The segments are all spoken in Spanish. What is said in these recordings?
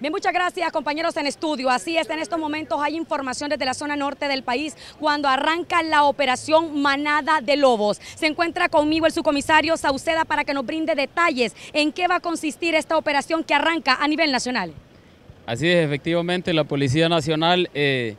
Bien, muchas gracias compañeros en estudio. Así es, en estos momentos hay información desde la zona norte del país cuando arranca la operación Manada de Lobos. Se encuentra conmigo el subcomisario Sauceda para que nos brinde detalles en qué va a consistir esta operación que arranca a nivel nacional. Así es, efectivamente, la Policía Nacional... Eh,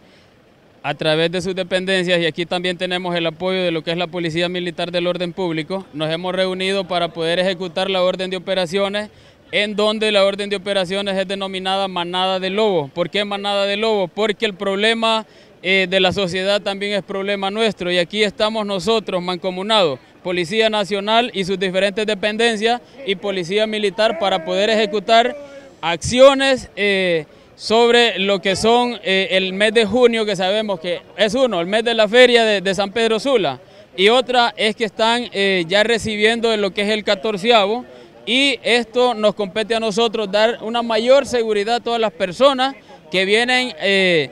a través de sus dependencias y aquí también tenemos el apoyo de lo que es la Policía Militar del Orden Público. Nos hemos reunido para poder ejecutar la orden de operaciones en donde la orden de operaciones es denominada manada de lobo. ¿Por qué manada de lobo? Porque el problema eh, de la sociedad también es problema nuestro y aquí estamos nosotros mancomunados, Policía Nacional y sus diferentes dependencias y Policía Militar para poder ejecutar acciones eh, sobre lo que son eh, el mes de junio, que sabemos que es uno, el mes de la feria de, San Pedro Sula, y otra es que están ya recibiendo lo que es el catorceavo, y esto nos compete a nosotros dar una mayor seguridad a todas las personas que vienen eh,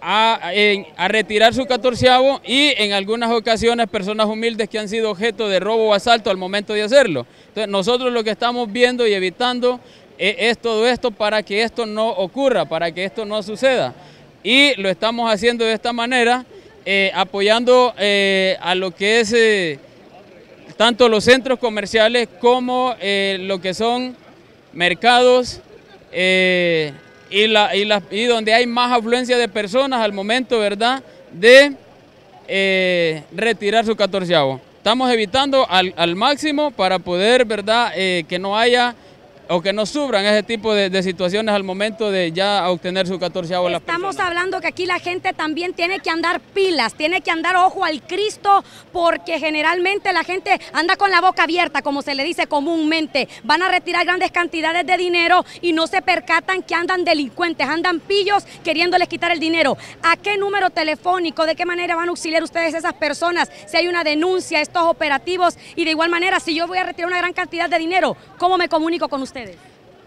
a, retirar su catorceavo y en algunas ocasiones personas humildes que han sido objeto de robo o asalto al momento de hacerlo. Entonces nosotros lo que estamos viendo y evitando es, todo esto para que esto no ocurra, para que esto no suceda. Y lo estamos haciendo de esta manera, eh, apoyando eh, a lo que es tanto los centros comerciales como eh, lo que son mercados eh, y, la, y, donde hay más afluencia de personas al momento, ¿verdad?, de eh, retirar su catorceavo. Estamos evitando al, al, máximo para poder, ¿verdad?, que no haya o que no subran ese tipo de, situaciones al momento de ya obtener su 14 la Estamos hablando que aquí la gente también tiene que andar pilas, tiene que andar ojo al Cristo, porque generalmente la gente anda con la boca abierta, como se le dice comúnmente. Van a retirar grandes cantidades de dinero y no se percatan que andan delincuentes, andan pillos queriéndoles quitar el dinero. ¿A qué número telefónico, de qué manera van a auxiliar ustedes esas personas si hay una denuncia, estos operativos? Y de igual manera, si yo voy a retirar una gran cantidad de dinero, ¿cómo me comunico con ustedes?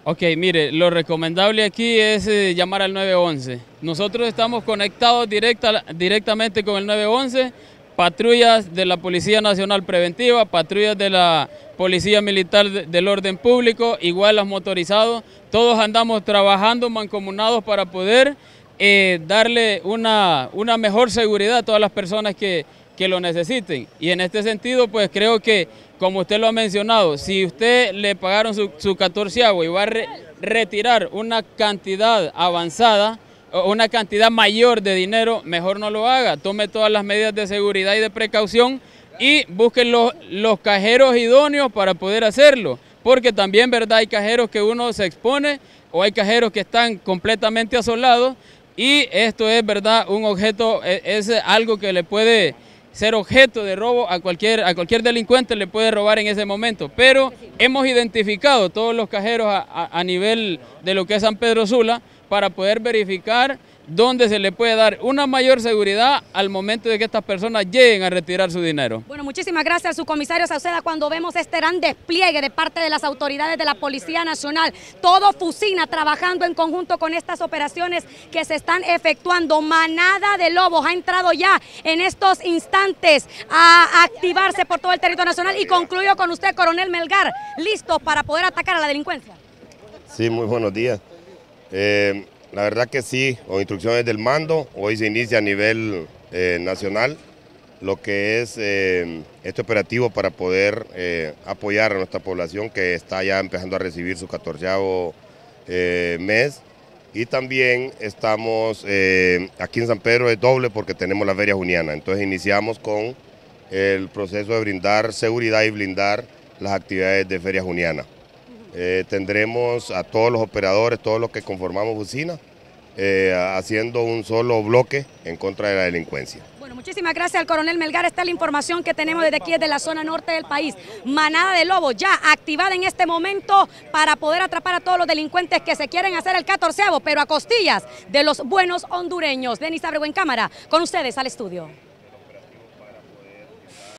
Ok, mire, lo recomendable aquí es eh, llamar al 911. Nosotros estamos conectados directa, directamente con el 911, patrullas de la Policía Nacional Preventiva, patrullas de la Policía Militar del Orden Público, igual los motorizados. Todos andamos trabajando mancomunados para poder eh, darle una, una mejor seguridad a todas las personas que que lo necesiten. Y en este sentido, pues creo que, como usted lo ha mencionado, si usted le pagaron su, su 14 y va a retirar una cantidad avanzada, una cantidad mayor de dinero, mejor no lo haga. Tome todas las medidas de seguridad y de precaución y busque los, los cajeros idóneos para poder hacerlo. Porque también, ¿verdad? Hay cajeros que uno se expone o hay cajeros que están completamente asolados y esto es, ¿verdad? Un objeto, es, es algo que le puede ser objeto de robo a cualquier, a cualquier delincuente le puede robar en ese momento. Pero hemos identificado todos los cajeros a, a nivel de lo que es San Pedro Sula para poder verificar donde se le puede dar una mayor seguridad al momento de que estas personas lleguen a retirar su dinero. Bueno, muchísimas gracias, su comisario Sauceda. Cuando vemos este gran despliegue de parte de las autoridades de la Policía Nacional, todo Fusina trabajando en conjunto con estas operaciones que se están efectuando. Manada de lobos ha entrado ya en estos instantes a activarse por todo el territorio nacional y concluyo con usted, coronel Melgar, ¿listo para poder atacar a la delincuencia. Sí, muy buenos días. Eh la verdad que sí, o instrucciones del mando, hoy se inicia a nivel eh, nacional lo que es eh, este operativo para poder eh, apoyar a nuestra población que está ya empezando a recibir su 14 mes. Y también estamos aquí en San Pedro, es doble porque tenemos la Feria Juniana. Entonces iniciamos con el proceso de brindar seguridad y blindar las actividades de Feria Juniana. Eh, tendremos a todos los operadores, todos los que conformamos Bucina, eh, haciendo un solo bloque en contra de la delincuencia. Bueno, muchísimas gracias al coronel Melgar. Esta es la información que tenemos desde aquí, desde la zona norte del país. Manada de lobos ya activada en este momento para poder atrapar a todos los delincuentes que se quieren hacer el 14, pero a costillas de los buenos hondureños. Denis Abrego en cámara, con ustedes al estudio.